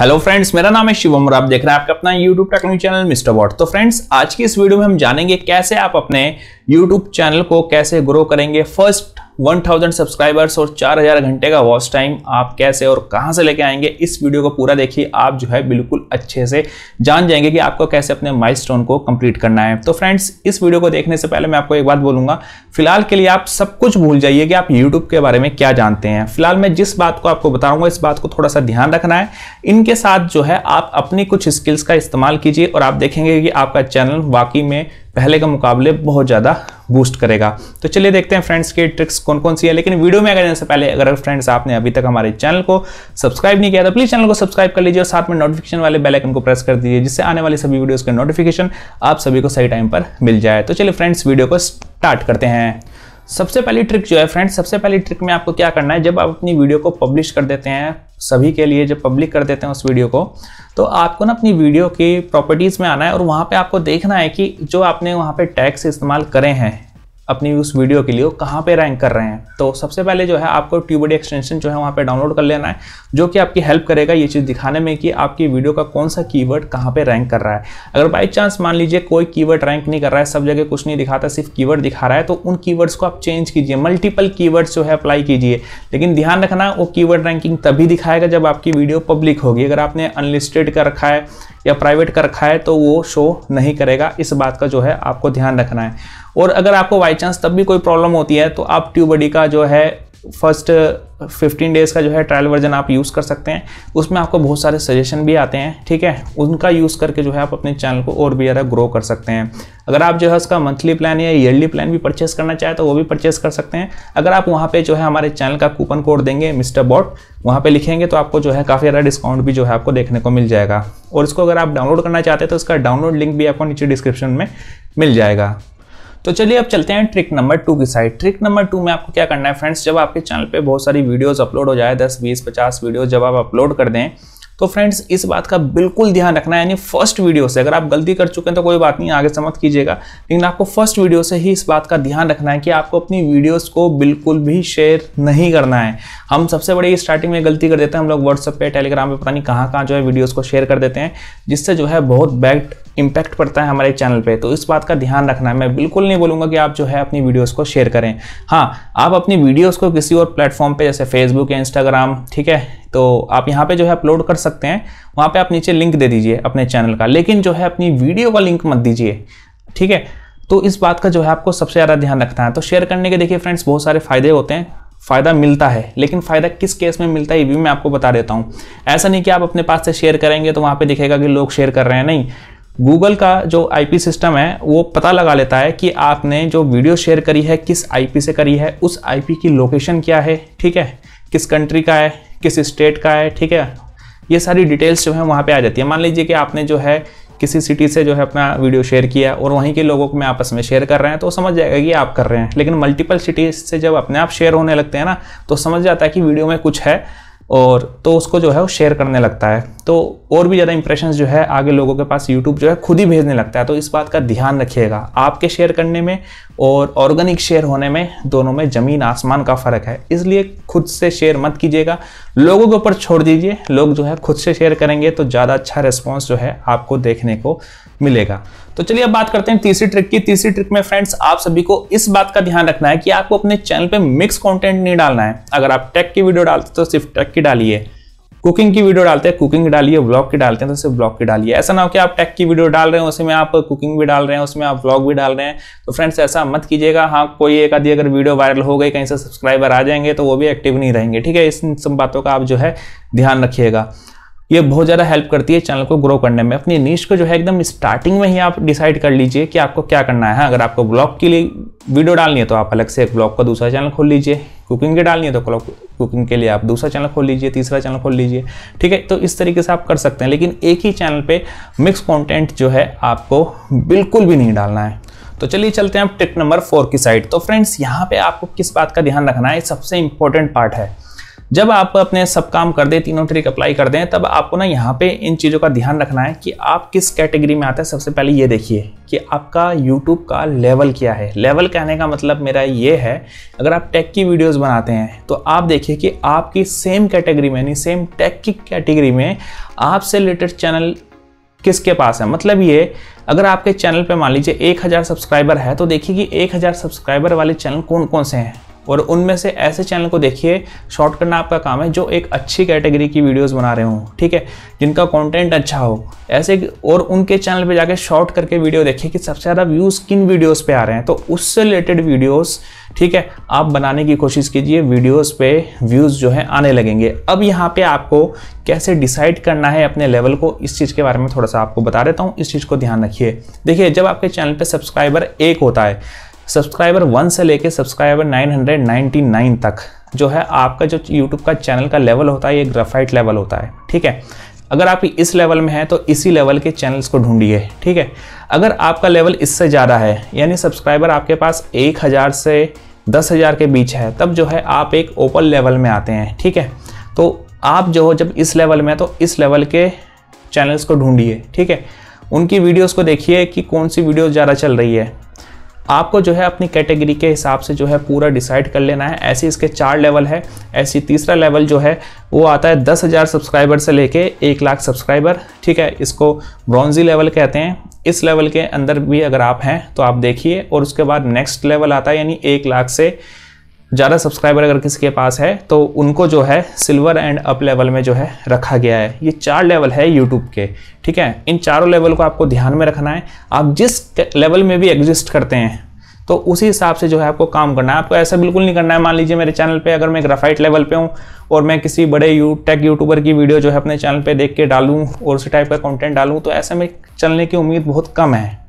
hello friends मेरा नाम है शिवम और आप देख रहे हैं आपका अपना YouTube technology channel mister what तो फ्रेंड्स आज की इस वीडियो में हम जानेंगे कैसे आप अपने यूट्यूब चैनल को कैसे ग्रो करेंगे फर्स्ट 1000 सब्सक्राइबर्स और 4000 घंटे का वॉच टाइम आप कैसे और कहां से लेके आएंगे इस वीडियो को पूरा देखिए आप जो है बिल्कुल अच्छे से जान जाएंगे कि आपको कैसे अपने माइलस्टोन को कंप्लीट करना है तो फ्रेंड्स इस वीडियो को देखने से पहले मैं आपको एक बात बोलूंगा फिलहाल के लिए आप सब कुछ भूल जाइए कि आप यूट्यूब के बारे में क्या जानते हैं फिलहाल मैं जिस बात को आपको बताऊंगा इस बात को थोड़ा सा ध्यान रखना है इनके साथ जो है आप अपनी कुछ स्किल्स का इस्तेमाल कीजिए और आप देखेंगे कि आपका चैनल वाकई में पहले के मुकाबले बहुत ज़्यादा बूस्ट करेगा तो चलिए देखते हैं फ्रेंड्स की ट्रिक्स कौन कौन सी है लेकिन वीडियो में आगे जाने से पहले अगर फ्रेंड्स आपने अभी तक हमारे चैनल को सब्सक्राइब नहीं किया तो प्लीज़ चैनल को सब्सक्राइब कर लीजिए और साथ में नोटिफिकेशन वाले बेल आइकन को प्रेस कर दीजिए जिससे आने वाली सभी वीडियोज के नोटिफिकेशन आप सभी को सही टाइम पर मिल जाए तो चलिए फ्रेंड्स वीडियो को स्टार्ट करते हैं सबसे पहली ट्रिक जो है फ्रेंड्स सबसे पहली ट्रिक में आपको क्या करना है जब आप अपनी वीडियो को पब्लिश कर देते हैं सभी के लिए जब पब्लिक कर देते हैं उस वीडियो को तो आपको ना अपनी वीडियो की प्रॉपर्टीज़ में आना है और वहाँ पे आपको देखना है कि जो आपने वहाँ पे टैग्स इस्तेमाल करे हैं अपनी उस वीडियो के लिए कहाँ पे रैंक कर रहे हैं तो सबसे पहले जो है आपको ट्यूबडी एक्सटेंशन जो है वहाँ पे डाउनलोड कर लेना है जो कि आपकी हेल्प करेगा ये चीज़ दिखाने में कि आपकी वीडियो का कौन सा कीवर्ड कहाँ पे रैंक कर रहा है अगर बाई चांस मान लीजिए कोई कीवर्ड रैंक नहीं कर रहा है सब जगह कुछ नहीं दिखाता सिर्फ की दिखा रहा है तो उन की को आप चेंज कीजिए मल्टीपल की जो है अप्लाई कीजिए लेकिन ध्यान रखना वो की रैंकिंग तभी दिखाएगा जब आपकी वीडियो पब्लिक होगी अगर आपने अनलिस्टेड कर रखा है या प्राइवेट कर रखा है तो वो शो नहीं करेगा इस बात का जो है आपको ध्यान रखना है और अगर आपको बाई चांस तब भी कोई प्रॉब्लम होती है तो आप ट्यूबडी का जो है फर्स्ट 15 डेज़ का जो है ट्रायल वर्जन आप यूज़ कर सकते हैं उसमें आपको बहुत सारे सजेशन भी आते हैं ठीक है उनका यूज़ करके जो है आप अपने चैनल को और भी ज़्यादा ग्रो कर सकते हैं अगर आप जो है उसका मंथली प्लान या ईयरली प्लान भी परचेस करना चाहें तो वो भी परचेस कर सकते हैं अगर आप वहाँ पर जो है हमारे चैनल का कूपन कोड देंगे मिस्टर बॉट वहाँ पर लिखेंगे तो आपको जो है काफ़ी ज़्यादा डिस्काउंट भी जो है आपको देखने को मिल जाएगा और इसको अगर आप डाउनलोड करना चाहते हैं तो इसका डाउनलोड लिंक भी आपको नीचे डिस्क्रिप्शन में मिल जाएगा तो चलिए अब चलते हैं ट्रिक नंबर टू की साइड ट्रिक नंबर टू में आपको क्या करना है फ्रेंड्स जब आपके चैनल पे बहुत सारी वीडियोस अपलोड हो जाए 10, 20, 50 वीडियो जब आप अपलोड कर दें तो फ्रेंड्स इस बात का बिल्कुल ध्यान रखना है यानी फर्स्ट वीडियो से अगर आप गलती कर चुके हैं तो कोई बात नहीं आगे समझ कीजिएगा लेकिन आपको फर्स्ट वीडियो से ही इस बात का ध्यान रखना है कि आपको अपनी वीडियोस को बिल्कुल भी शेयर नहीं करना है हम सबसे बड़ी स्टार्टिंग में गलती कर देते हैं हम लोग व्हाट्सअप पर टेलीग्राम पर पता नहीं कहाँ कहाँ जो है वीडियोज़ को शेयर कर देते हैं जिससे जो है बहुत बैड इम्पैक्ट पड़ता है हमारे चैनल पे तो इस बात का ध्यान रखना है मैं बिल्कुल नहीं बोलूँगा कि आप जो है अपनी वीडियोस को शेयर करें हाँ आप अपनी वीडियोस को किसी और प्लेटफॉर्म पे जैसे फेसबुक या इंस्टाग्राम ठीक है तो आप यहाँ पे जो है अपलोड कर सकते हैं वहाँ पे आप नीचे लिंक दे दीजिए अपने चैनल का लेकिन जो है अपनी वीडियो का लिंक मत दीजिए ठीक है तो इस बात का जो है आपको सबसे ज़्यादा ध्यान रखना है तो शेयर करने के देखिए फ्रेंड्स बहुत सारे फायदे होते हैं फ़ायदा मिलता है लेकिन फ़ायदा किस केस में मिलता है ये भी मैं आपको बता देता हूँ ऐसा नहीं कि आप अपने पास से शेयर करेंगे तो वहाँ पे दिखेगा कि लोग शेयर कर रहे हैं नहीं गूगल का जो आईपी सिस्टम है वो पता लगा लेता है कि आपने जो वीडियो शेयर करी है किस आईपी से करी है उस आईपी की लोकेशन क्या है ठीक है किस कंट्री का है किस स्टेट का है ठीक है ये सारी डिटेल्स जो है वहाँ पे आ जाती है मान लीजिए कि आपने जो है किसी सिटी से जो है अपना वीडियो शेयर किया और वहीं के लोगों को मैं आपस में शेयर कर रहे हैं तो समझ जाएगा कि आप कर रहे हैं लेकिन मल्टीपल सिटीज से जब अपने आप शेयर होने लगते हैं ना तो समझ जाता है कि वीडियो में कुछ है और तो उसको जो है वो शेयर करने लगता है तो और भी ज़्यादा इंप्रेशन जो है आगे लोगों के पास यूट्यूब जो है खुद ही भेजने लगता है तो इस बात का ध्यान रखिएगा आपके शेयर करने में और ऑर्गेनिक शेयर होने में दोनों में ज़मीन आसमान का फ़र्क है इसलिए खुद से शेयर मत कीजिएगा लोगों के ऊपर छोड़ दीजिए लोग जो है खुद से शेयर करेंगे तो ज़्यादा अच्छा रिस्पॉन्स जो है आपको देखने को मिलेगा तो चलिए अब बात करते हैं तीसरी ट्रिक की तीसरी ट्रिक में फ्रेंड्स आप सभी को इस बात का ध्यान रखना है कि आपको अपने चैनल पे मिक्स कंटेंट नहीं डालना है अगर आप टेक की वीडियो डालते तो सिर्फ टेक की डालिए कुकिंग की वीडियो डालते हैं कुकिंग डालिए ब्लॉग की डालते हैं तो सिर्फ ब्लॉग की डालिए ऐसा ना हो कि आप टेक की वीडियो डाल रहे हैं उसमें आप कुकिंग भी डाल रहे हैं उसमें आप ब्लॉग भी डाल रहे हैं तो फ्रेंड्स ऐसा मत कीजिएगा हाँ कोई एक आधी अगर वीडियो वायरल हो गई कहीं से सब्सक्राइबर आ जाएंगे तो वो भी एक्टिव नहीं रहेंगे ठीक है इन सब बातों का आप जो है ध्यान रखिएगा ये बहुत ज़्यादा हेल्प करती है चैनल को ग्रो करने में अपनी नीच को जो है एकदम स्टार्टिंग में ही आप डिसाइड कर लीजिए कि आपको क्या करना है हाँ, अगर आपको ब्लॉग के लिए वीडियो डालनी है तो आप अलग से एक ब्लॉग का दूसरा चैनल खोल लीजिए कुकिंग के डालनी है तो कुकिंग के लिए आप दूसरा चैनल खोल लीजिए तीसरा चैनल खोल लीजिए ठीक है तो इस तरीके से आप कर सकते हैं लेकिन एक ही चैनल पर मिक्स कॉन्टेंट जो है आपको बिल्कुल भी नहीं डालना है तो चलिए चलते हैं आप ट्रिक नंबर फोर की साइड तो फ्रेंड्स यहाँ पर आपको किस बात का ध्यान रखना है सबसे इंपॉर्टेंट पार्ट है जब आप अपने सब काम कर दें तीनों ट्रिक अप्लाई कर दें तब आपको ना यहाँ पे इन चीज़ों का ध्यान रखना है कि आप किस कैटेगरी में आते हैं सबसे पहले ये देखिए कि आपका यूट्यूब का लेवल क्या है लेवल कहने का मतलब मेरा ये है अगर आप टेक की वीडियोस बनाते हैं तो आप देखिए कि आपकी सेम कैटेगरी में यानी सेम टेक की कैटेगरी में आपसे रिलेटेड चैनल किसके पास है मतलब ये अगर आपके चैनल पे मान लीजिए 1000 सब्सक्राइबर है तो देखिए कि 1000 सब्सक्राइबर वाले चैनल कौन कौन से हैं और उनमें से ऐसे चैनल को देखिए शॉर्ट करना आपका काम है जो एक अच्छी कैटेगरी की वीडियोस बना रहे हों ठीक है जिनका कंटेंट अच्छा हो ऐसे और उनके चैनल पे जाके शॉर्ट करके वीडियो देखिए कि सबसे ज़्यादा व्यूज़ किन वीडियोस पे आ रहे हैं तो उससे रिलेटेड वीडियोस ठीक है आप बनाने की कोशिश कीजिए वीडियोज़ पर व्यूज़ जो है आने लगेंगे अब यहाँ पर आपको कैसे डिसाइड करना है अपने लेवल को इस चीज़ के बारे में थोड़ा सा आपको बता देता हूँ इस चीज़ को ध्यान रखिए देखिए जब आपके चैनल पर सब्सक्राइबर एक होता है सब्सक्राइबर वन से लेके सब्सक्राइबर 999 तक जो है आपका जो यूट्यूब का चैनल का लेवल होता है ये ग्राफाइट लेवल होता है ठीक है अगर आप इस लेवल में हैं तो इसी लेवल के चैनल्स को ढूंढिए ठीक है अगर आपका लेवल इससे ज़्यादा है यानी सब्सक्राइबर आपके पास एक हज़ार से दस हज़ार के बीच है तब जो है आप एक ओपन लेवल में आते हैं ठीक है तो आप जो हो जब इस लेवल में है तो इस लेवल के चैनल्स को ढूंढिए ठीक है उनकी वीडियोस को देखिए कि कौन सी वीडियो ज़्यादा चल रही है आपको जो है अपनी कैटेगरी के हिसाब से जो है पूरा डिसाइड कर लेना है ऐसे इसके चार लेवल है ऐसे तीसरा लेवल जो है वो आता है दस हज़ार सब्सक्राइबर से लेके एक लाख सब्सक्राइबर ठीक है इसको ब्रॉन्जी लेवल कहते हैं इस लेवल के अंदर भी अगर आप हैं तो आप देखिए और उसके बाद नेक्स्ट लेवल आता है यानी एक लाख से ज़्यादा सब्सक्राइबर अगर किसी के पास है तो उनको जो है सिल्वर एंड अप लेवल में जो है रखा गया है ये चार लेवल है यूट्यूब के ठीक है इन चारों लेवल को आपको ध्यान में रखना है आप जिस लेवल में भी एग्जिस्ट करते हैं तो उसी हिसाब से जो है आपको काम करना है आपको ऐसा बिल्कुल नहीं करना है मान लीजिए मेरे चैनल पे अगर मैं ग्राफाइट लेवल पे हूँ और मैं किसी बड़े यू टेक यूट्यूबर की वीडियो जो है अपने चैनल पे देख के डालूँ और उसी टाइप का कंटेंट डालूँ तो ऐसे में चलने की उम्मीद बहुत कम है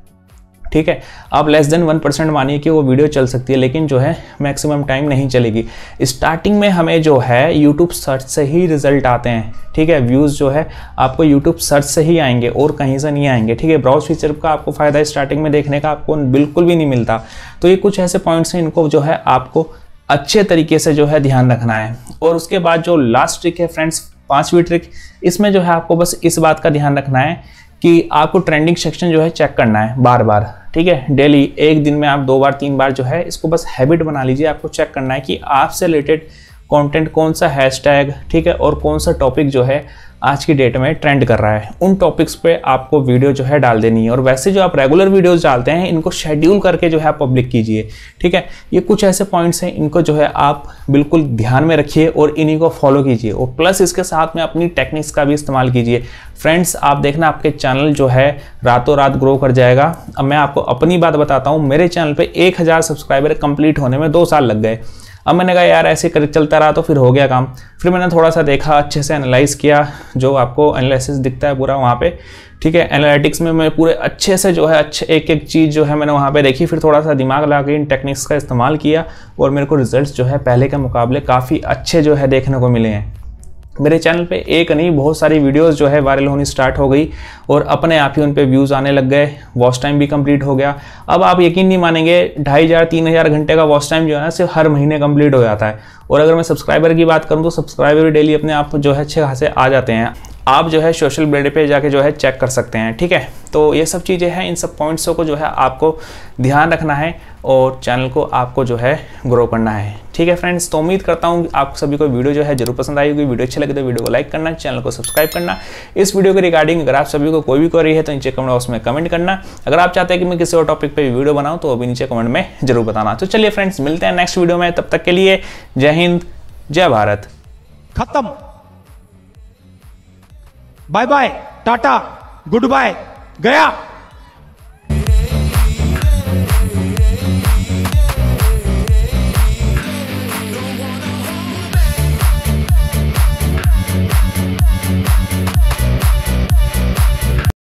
ठीक है आप लेस देन वन परसेंट मानिए कि वो वीडियो चल सकती है लेकिन जो है मैक्सिमम टाइम नहीं चलेगी स्टार्टिंग में हमें जो है यूट्यूब सर्च से ही रिजल्ट आते हैं ठीक है व्यूज़ जो है आपको यूट्यूब सर्च से ही आएंगे और कहीं से नहीं आएंगे ठीक है ब्राउज फीचर का आपको फ़ायदा स्टार्टिंग में देखने का आपको बिल्कुल भी नहीं मिलता तो ये कुछ ऐसे पॉइंट्स हैं इनको जो है आपको अच्छे तरीके से जो है ध्यान रखना है और उसके बाद जो लास्ट ट्रिक है फ्रेंड्स पाँचवीं ट्रिक इसमें जो है आपको बस इस बात का ध्यान रखना है कि आपको ट्रेंडिंग सेक्शन जो है चेक करना है बार बार ठीक है डेली एक दिन में आप दो बार तीन बार जो है इसको बस हैबिट बना लीजिए आपको चेक करना है कि आपसे रिलेटेड कंटेंट कौन सा हैशटैग ठीक है और कौन सा टॉपिक जो है आज की डेट में ट्रेंड कर रहा है उन टॉपिक्स पे आपको वीडियो जो है डाल देनी है और वैसे जो आप रेगुलर वीडियोस डालते हैं इनको शेड्यूल करके जो है आप पब्लिक कीजिए ठीक है ये कुछ ऐसे पॉइंट्स हैं इनको जो है आप बिल्कुल ध्यान में रखिए और इन्हीं को फॉलो कीजिए और प्लस इसके साथ में अपनी टेक्निक्स का भी इस्तेमाल कीजिए फ्रेंड्स आप देखना आपके चैनल जो है रातों रात ग्रो कर जाएगा अब मैं आपको अपनी बात बताता हूँ मेरे चैनल पर एक सब्सक्राइबर कंप्लीट होने में दो साल लग गए अब मैंने कहा यार ऐसे कर चलता रहा तो फिर हो गया काम फिर मैंने थोड़ा सा देखा अच्छे से एनालाइज़ किया जो आपको एनालिसिस दिखता है पूरा वहाँ पे ठीक है एनालिटिक्स में मैं पूरे अच्छे से जो है अच्छे एक एक चीज़ जो है मैंने वहाँ पे देखी फिर थोड़ा सा दिमाग लगा के इन टेक्निक्स का इस्तेमाल किया और मेरे को रिज़ल्ट जो है पहले के मुकाबले काफ़ी अच्छे जो है देखने को मिले हैं मेरे चैनल पे एक नहीं बहुत सारी वीडियोस जो है वायरल होनी स्टार्ट हो गई और अपने आप ही उन पर व्यूज़ आने लग गए वॉच टाइम भी कंप्लीट हो गया अब आप यकीन नहीं मानेंगे ढाई हज़ार तीन हज़ार घंटे का वॉच टाइम जो है ना सिर्फ हर महीने कंप्लीट हो जाता है और अगर मैं सब्सक्राइबर की बात करूँ तो सब्सक्राइबर भी डेली अपने आप जो है अच्छे खासे आ जाते हैं आप जो है सोशल मीडिया पे जाके जो है चेक कर सकते हैं ठीक है तो ये सब चीज़ें हैं इन सब पॉइंट्सों को जो है आपको ध्यान रखना है और चैनल को आपको जो है ग्रो करना है ठीक है फ्रेंड्स तो उम्मीद करता हूँ आप सभी को वीडियो जो है जरूर पसंद आई होगी वीडियो अच्छी लगे तो वीडियो को लाइक करना चैनल को सब्सक्राइब करना इस वीडियो के रिगार्डिंग अगर आप सभी को कोई भी क्वेरी है तो नीचे कमेंट बॉक्स में कमेंट करना अगर आप चाहते हैं कि मैं किसी और टॉपिक पर वीडियो बनाऊँ तो अभी नीचे कमेंट में जरूर बताना तो चलिए फ्रेंड्स मिलते हैं नेक्स्ट वीडियो में तब तक के लिए जय हिंद जय भारत खत्म bye bye tata good bye गया